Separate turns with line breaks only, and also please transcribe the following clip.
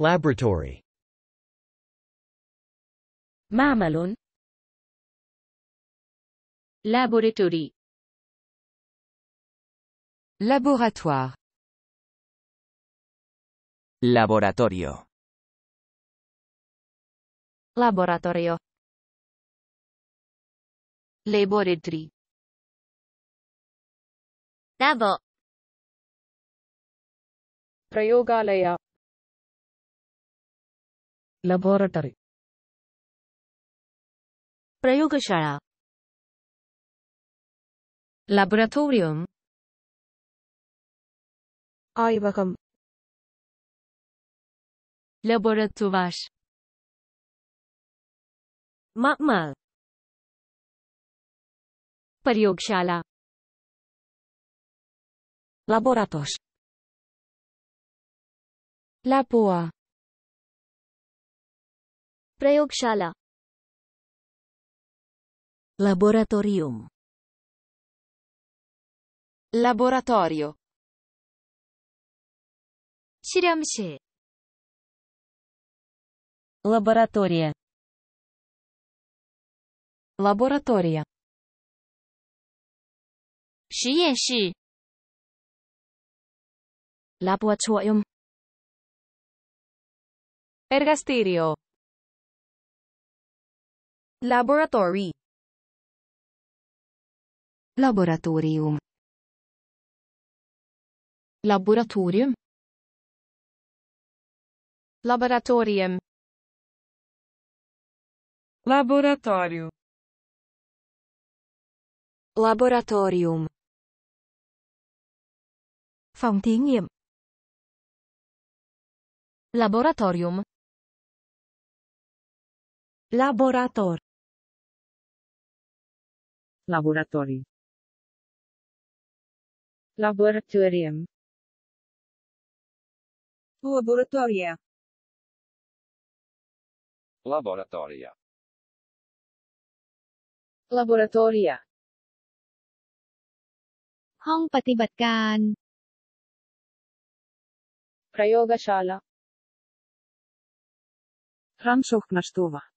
Laboratory Mamalon. Laboratory Laboratoire Laboratorio Laboratorio Laboratory Labo Prayogaalaya लबोरेटरी प्रयोगशाला लबोरेटोरियम आयवकम लबोरेटोवाश मकमल प्रयोगशाला लबोरेटोश लापुआ પ્રયોગશાલા Laboratorium Laboratorio 실험실 Лаборатория Лаборатория 实验室 Laboratorium Ergasterio Laboratory. Laboratorium. Laboratorium. Laboratorium. Laboratório. Laboratorium. Phòng thí nghiệm. Laboratorium. Laborator. laboratori, laboratorium laboratoria laboratoria laboratoria shala, Prayogashala Rannsóknarstofa